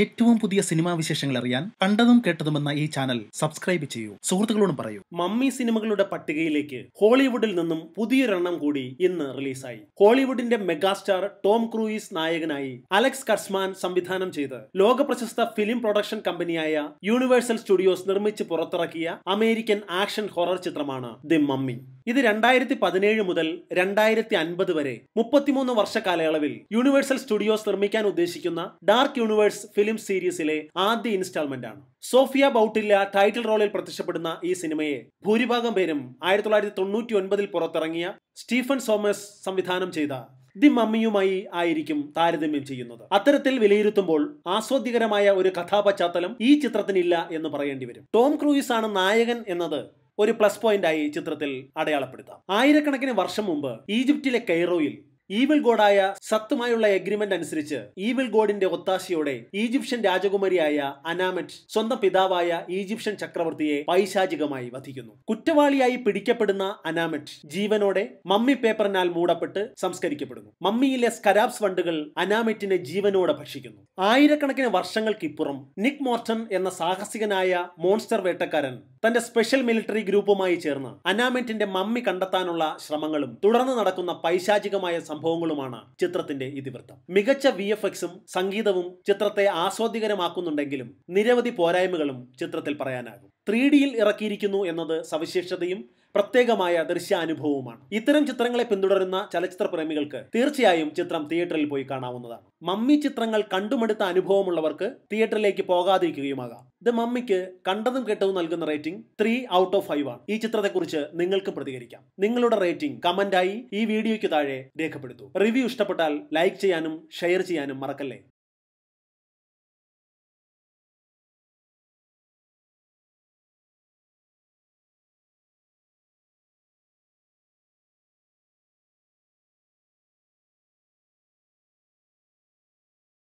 ഏറ്റവും പുതിയ സിനിമാ വിശേഷങ്ങൾ അറിയാൻ കണ്ടതും കേട്ടതുമെന്ന ഈ ചാനൽ സബ്സ്ക്രൈബ് ചെയ്യൂ സുഹൃത്തുക്കളോടും പറയൂ മമ്മി സിനിമകളുടെ പട്ടികയിലേക്ക് ഹോളിവുഡിൽ നിന്നും പുതിയൊരെണ്ണം കൂടി ഇന്ന് റിലീസായി ഹോളിവുഡിന്റെ മെഗാസ്റ്റാർ ടോം ക്രൂയിസ് നായകനായി അലക്സ് കർസ്മാൻ സംവിധാനം ചെയ്ത് ലോക പ്രശസ്ത ഫിലിം പ്രൊഡക്ഷൻ കമ്പനിയായ യൂണിവേഴ്സൽ സ്റ്റുഡിയോസ് നിർമ്മിച്ച് പുറത്തിറക്കിയ അമേരിക്കൻ ആക്ഷൻ ഹൊറർ ചിത്രമാണ് ദി മമ്മി ഇത് രണ്ടായിരത്തി പതിനേഴ് മുതൽ രണ്ടായിരത്തി അൻപത് വരെ മുപ്പത്തിമൂന്ന് വർഷ കാലയളവിൽ യൂണിവേഴ്സൽ സ്റ്റുഡിയോസ് നിർമ്മിക്കാൻ ഉദ്ദേശിക്കുന്ന ഡാർക്ക് യൂണിവേഴ്സ് ഫിലിം സീരീസിലെ ആദ്യ ഇൻസ്റ്റാൾമെന്റ് ആണ് സോഫിയ ബൗട്ടില്ല ടൈറ്റിൽ റോളിൽ പ്രത്യക്ഷപ്പെടുന്ന ഈ സിനിമയെ ഭൂരിഭാഗം പേരും ആയിരത്തി തൊള്ളായിരത്തി തൊണ്ണൂറ്റി ഒൻപതിൽ പുറത്തിറങ്ങിയ സ്റ്റീഫൻ സോമസ് സംവിധാനം ചെയ്ത ദി മമ്മിയുമായി ആയിരിക്കും താരതമ്യം ചെയ്യുന്നത് അത്തരത്തിൽ വിലയിരുത്തുമ്പോൾ ആസ്വാദ്യകരമായ ഒരു കഥാപശ്ചാത്തലം ഈ ചിത്രത്തിനില്ല എന്ന് പറയേണ്ടി വരും ടോം ക്രൂയിസ് ആണ് നായകൻ എന്നത് ഒരു പ്ലസ് പോയിന്റായി ചിത്രത്തിൽ അടയാളപ്പെടുത്താം ആയിരക്കണക്കിന് വർഷം മുമ്പ് ഈജിപ്തിലെ കൈറോയിൽ ഈവിൽ ഗോഡായ സത്തുമായുള്ള എഗ്രിമെന്റ് അനുസരിച്ച് ഈവിൽ ഗോഡിന്റെ ഒത്താശയോടെ ഈജിപ്ഷ്യൻ രാജകുമാരിയായ അനാമറ്റ് സ്വന്തം പിതാവായ ഈജിപ്ഷ്യൻ ചക്രവർത്തിയെ പൈശാചികമായി വധിക്കുന്നു കുറ്റവാളിയായി പിടിക്കപ്പെടുന്ന അനാമറ്റ് ജീവനോടെ മമ്മി പേപ്പറിനാൽ മൂടപ്പെട്ട് സംസ്കരിക്കപ്പെടുന്നു മമ്മിയിലെ സ്കരാബ്സ് വണ്ടുകൾ അനാമറ്റിനെ ജീവനോടെ ഭക്ഷിക്കുന്നു ആയിരക്കണക്കിന് വർഷങ്ങൾക്കിപ്പുറം നിക് മോർട്ടൺ എന്ന സാഹസികനായ മോൺസ്റ്റർ വേട്ടക്കാരൻ തന്റെ സ്പെഷ്യൽ മിലിറ്ററി ഗ്രൂപ്പുമായി ചേർന്ന് അനാമറ്റിന്റെ മമ്മി കണ്ടെത്താനുള്ള ശ്രമങ്ങളും തുടർന്ന് നടക്കുന്ന പൈശാചികമായ സംഭവം സംഭവങ്ങളുമാണ് ചിത്രത്തിന്റെ ഇതിവൃത്തം മികച്ച വി എഫ് എക്സും സംഗീതവും ചിത്രത്തെ ആസ്വാദികരമാക്കുന്നുണ്ടെങ്കിലും നിരവധി പോരായ്മകളും ചിത്രത്തിൽ പറയാനാകും ത്രീ ഡിയിൽ ഇറക്കിയിരിക്കുന്നു എന്നത് സവിശേഷതയും പ്രത്യേകമായ ദൃശ്യാനുഭവവുമാണ് ഇത്തരം ചിത്രങ്ങളെ പിന്തുടരുന്ന ചലച്ചിത്ര പ്രേമികൾക്ക് തീർച്ചയായും ചിത്രം തിയേറ്ററിൽ പോയി കാണാവുന്നതാണ് മമ്മി ചിത്രങ്ങൾ കണ്ടുമെടുത്ത അനുഭവമുള്ളവർക്ക് തിയേറ്ററിലേക്ക് പോകാതിരിക്കുകയുമാകാം ദ മമ്മിക്ക് കണ്ടതും കേട്ടതും നൽകുന്ന rating three out of five ആണ് ഈ ചിത്രത്തെക്കുറിച്ച് നിങ്ങൾക്ക് പ്രതികരിക്കാം നിങ്ങളുടെ റേറ്റിംഗ് കമന്റായി ഈ വീഡിയോയ്ക്ക് താഴെ രേഖപ്പെടുത്തൂ റിവ്യൂ ഇഷ്ടപ്പെട്ടാൽ ലൈക്ക് ചെയ്യാനും ഷെയർ ചെയ്യാനും മറക്കല്ലേ